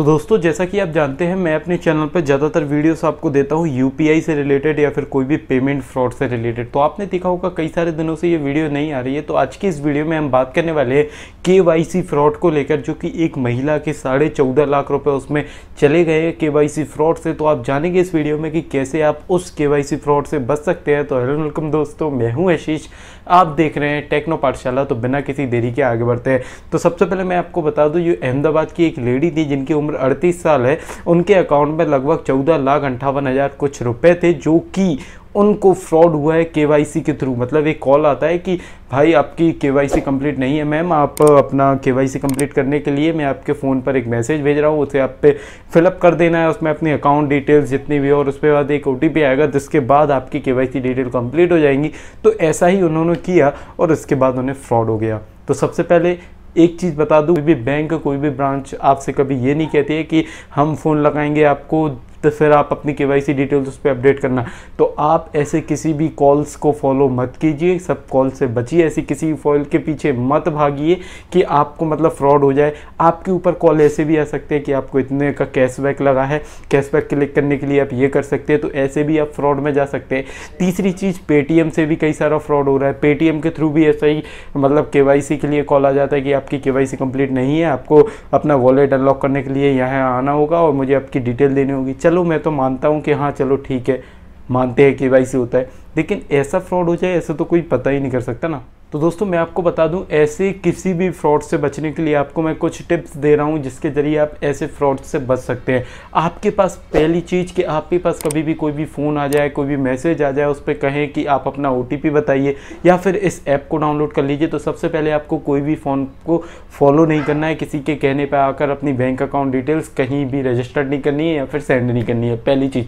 तो दोस्तों जैसा कि आप जानते हैं मैं अपने चैनल पर ज़्यादातर वीडियोस आपको देता हूँ यू से रिलेटेड या फिर कोई भी पेमेंट फ्रॉड से रिलेटेड तो आपने देखा होगा कई सारे दिनों से ये वीडियो नहीं आ रही है तो आज की इस वीडियो में हम बात करने वाले हैं के फ्रॉड को लेकर जो कि एक महिला के साढ़े चौदह लाख रुपये उसमें चले गए के फ्रॉड से तो आप जानेंगे इस वीडियो में कि कैसे आप उस के फ्रॉड से बच सकते हैं तो हेलो वेलकम दोस्तों मैं हूँ आशीष आप देख रहे हैं टेक्नो पाठशाला तो बिना किसी देरी के आगे बढ़ते हैं तो सबसे पहले मैं आपको बता दूँ ये अहमदाबाद की एक लेडी थी जिनकी उम्र अड़तीस साल है उनके अकाउंट में लगभग चौदह लाख अंठावन हज़ार कुछ रुपए थे जो कि उनको फ्रॉड हुआ है केवाईसी के थ्रू मतलब एक कॉल आता है कि भाई आपकी केवाईसी कंप्लीट नहीं है मैम आप अपना केवाईसी कंप्लीट करने के लिए मैं आपके फ़ोन पर एक मैसेज भेज रहा हूँ उसे आप पे फिलअप कर देना है उसमें अपनी अकाउंट डिटेल्स जितनी भी और उसके बाद एक ओ आएगा जिसके बाद आपकी के डिटेल कम्प्लीट हो जाएंगी तो ऐसा ही उन्होंने किया और उसके बाद उन्हें फ्रॉड हो गया तो सबसे पहले एक चीज़ बता दूँ कोई भी बैंक कोई भी ब्रांच आपसे कभी ये नहीं कहती है कि हम फ़ोन लगाएंगे आपको तो फिर आप अपनी के वाई सी डिटेल्स उस पर अपडेट करना तो आप ऐसे किसी भी कॉल्स को फॉलो मत कीजिए सब कॉल से बचिए ऐसी किसी फॉल के पीछे मत भागिए कि आपको मतलब फ्रॉड हो जाए आपके ऊपर कॉल ऐसे भी आ सकते हैं कि आपको इतने का कैशबैक लगा है कैशबैक क्लिक करने के लिए आप ये कर सकते हैं तो ऐसे भी आप फ्रॉड में जा सकते हैं तीसरी चीज़ पेटीएम से भी कई सारा फ्रॉड हो रहा है पेटीएम के थ्रू भी ऐसा ही मतलब के के लिए कॉल आ जाता है कि आपकी के वाई नहीं है आपको अपना वॉलेट अनलॉक करने के लिए यहाँ आना होगा और मुझे आपकी डिटेल देनी होगी चल चलो मैं तो मानता हूँ कि हाँ चलो ठीक है मानते हैं के वाई होता है लेकिन ऐसा फ्रॉड हो जाए ऐसा तो कोई पता ही नहीं कर सकता ना तो दोस्तों मैं आपको बता दूं ऐसे किसी भी फ्रॉड से बचने के लिए आपको मैं कुछ टिप्स दे रहा हूं जिसके ज़रिए आप ऐसे फ्रॉड से बच सकते हैं आपके पास पहली चीज़ कि आपके पास कभी भी कोई भी फ़ोन आ जाए कोई भी मैसेज आ जाए उस पर कहें कि आप अपना ओ बताइए या फिर इस ऐप को डाउनलोड कर लीजिए तो सबसे पहले आपको कोई भी फ़ोन को फॉलो नहीं करना है किसी के कहने पर आकर अपनी बैंक अकाउंट डिटेल्स कहीं भी रजिस्टर्ड नहीं करनी है या फिर सेंड नहीं करनी है पहली चीज़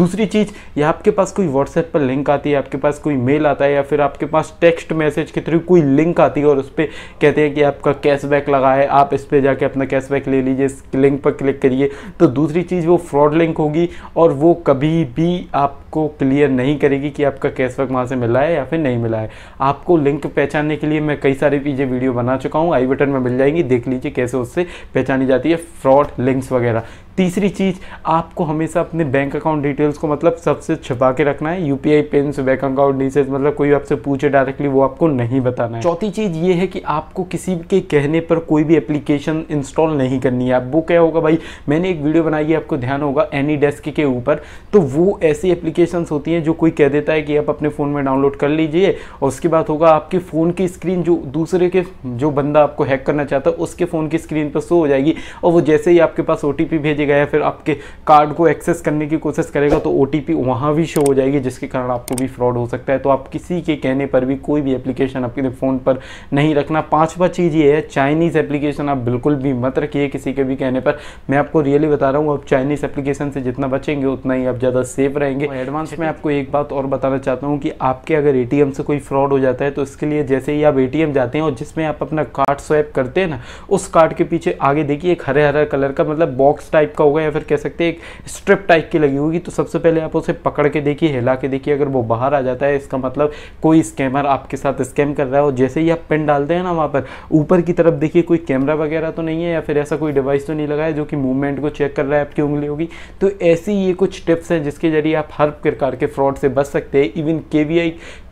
दूसरी चीज़ या आपके पास कोई व्हाट्सएप पर लिंक आती है आपके पास कोई मेल आता है या फिर आपके पास टेक्स्ट मैसेज के थ्रू कोई लिंक आती है और उस पर कहते हैं कि आपका कैशबैक लगा है आप इस पर जाके अपना कैशबैक ले लीजिए इस लिंक पर क्लिक करिए तो दूसरी चीज़ वो फ्रॉड लिंक होगी और वो कभी भी आपको क्लियर नहीं करेगी कि आपका कैशबैक वहाँ से मिला है या फिर नहीं मिला है आपको लिंक पहचानने के लिए मैं कई सारी चीज़ें वीडियो बना चुका हूँ आई बटन में मिल जाएंगी देख लीजिए कैसे उससे पहचानी जाती है फ्रॉड लिंक्स वगैरह तीसरी चीज़ आपको हमेशा अपने बैंक अकाउंट डिटेल्स को मतलब सबसे छुपा के रखना है U P I PIN bank account details मतलब कोई आपसे पूछे डायरेक्टली वो आपको नहीं बताना है चौथी चीज़ ये है कि आपको किसी के कहने पर कोई भी एप्लीकेशन इंस्टॉल नहीं करनी है वो क्या होगा भाई मैंने एक वीडियो बनाई है आपको ध्यान होगा एनी डेस्क के ऊपर तो वो ऐसी एप्लीकेशंस होती हैं जो कोई कह देता है कि आप अपने फ़ोन में डाउनलोड कर लीजिए और उसके बाद होगा आपके फ़ोन की स्क्रीन जो दूसरे के जो बंदा आपको हैक करना चाहता है उसके फ़ोन की स्क्रीन पर शो हो जाएगी और वो जैसे ही आपके पास ओ भेजे भेजेगा या फिर आपके कार्ड को एक्सेस करने की कोशिश करेगा तो ओ टी वहाँ भी शो हो जाएगी जिसके कारण आपको भी फ्रॉड हो सकता है तो आप किसी के कहने पर भी कोई भी एप्लीकेशन आपके फ़ोन पर नहीं रखना पाँचवा चीज़ ये है चाइनीज़ एप्लीकेशन आप बिल्कुल भी मत रखिए किसी के भी कहने पर मैं आपको रियली बता रहा हूँ आप चाइनीज़ एप्लीकेशन से जितना बचेंगे उतना ही आप ज़्यादा सेफ रहेंगे एडवांस में आपको एक बात और बताना चाहता हूँ कि आपके अगर ए से कोई फ्रॉड हो जाता है तो इसके लिए जैसे ही आप ए जाते हैं और जिसमें आप अपना कार्ड स्वैप करते हैं ना उस कार्ड के पीछे आगे देखिए एक हरे हरा कलर का मतलब बॉक्स टाइप टाइप का होगा या फिर कह सकते हैं एक स्ट्रिप टाइप की लगी होगी तो सबसे पहले आप उसे पकड़ के देखिए हिला के देखिए अगर वो बाहर आ जाता है इसका मतलब कोई स्कैमर आपके साथ स्कैम कर रहा है और जैसे ही आप पिन डालते हैं ना वहाँ पर ऊपर की तरफ देखिए कोई कैमरा वगैरह तो नहीं है या फिर ऐसा कोई डिवाइस तो नहीं लगा है जो कि मूवमेंट को चेक कर रहा है आपकी उंगली होगी तो ऐसी ये कुछ टिप्स हैं जिसके जरिए आप हर प्रकार के फ्रॉड से बच सकते हैं इवन के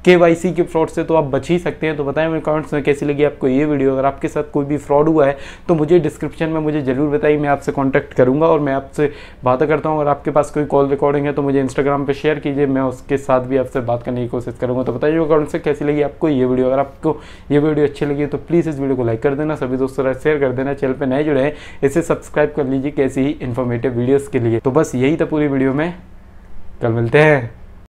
के के फ्रॉड से तो आप बच ही सकते हैं तो बताएं मेरे कमेंट्स में कैसी लगी आपको ये वीडियो अगर आपके साथ कोई भी फ्रॉड हुआ है तो मुझे डिस्क्रिप्शन में मुझे ज़रूर बताइए मैं आपसे कॉन्टैक्ट करूँगा और मैं आपसे बातें करता हूँ अगर आपके पास कोई कॉल रिकॉर्डिंग है तो मुझे इंस्टाग्राम पर शेयर कीजिए मैं उसके साथ भी आपसे बात करने की कोशिश करूँगा तो बताइए कमेंट्स में कैसी लगी आपको ये वीडियो अगर आपको ये वीडियो अच्छी लगी तो प्लीज़ इस वीडियो को लाइक कर देना सभी दोस्तों साथ शेयर कर देना चैनल पर नए जुड़े हैं इसे सब्सक्राइब कर लीजिए कैसी ही इन्फॉर्मेटिव वीडियोज़ के लिए तो बस यही था पूरी वीडियो में कल मिलते हैं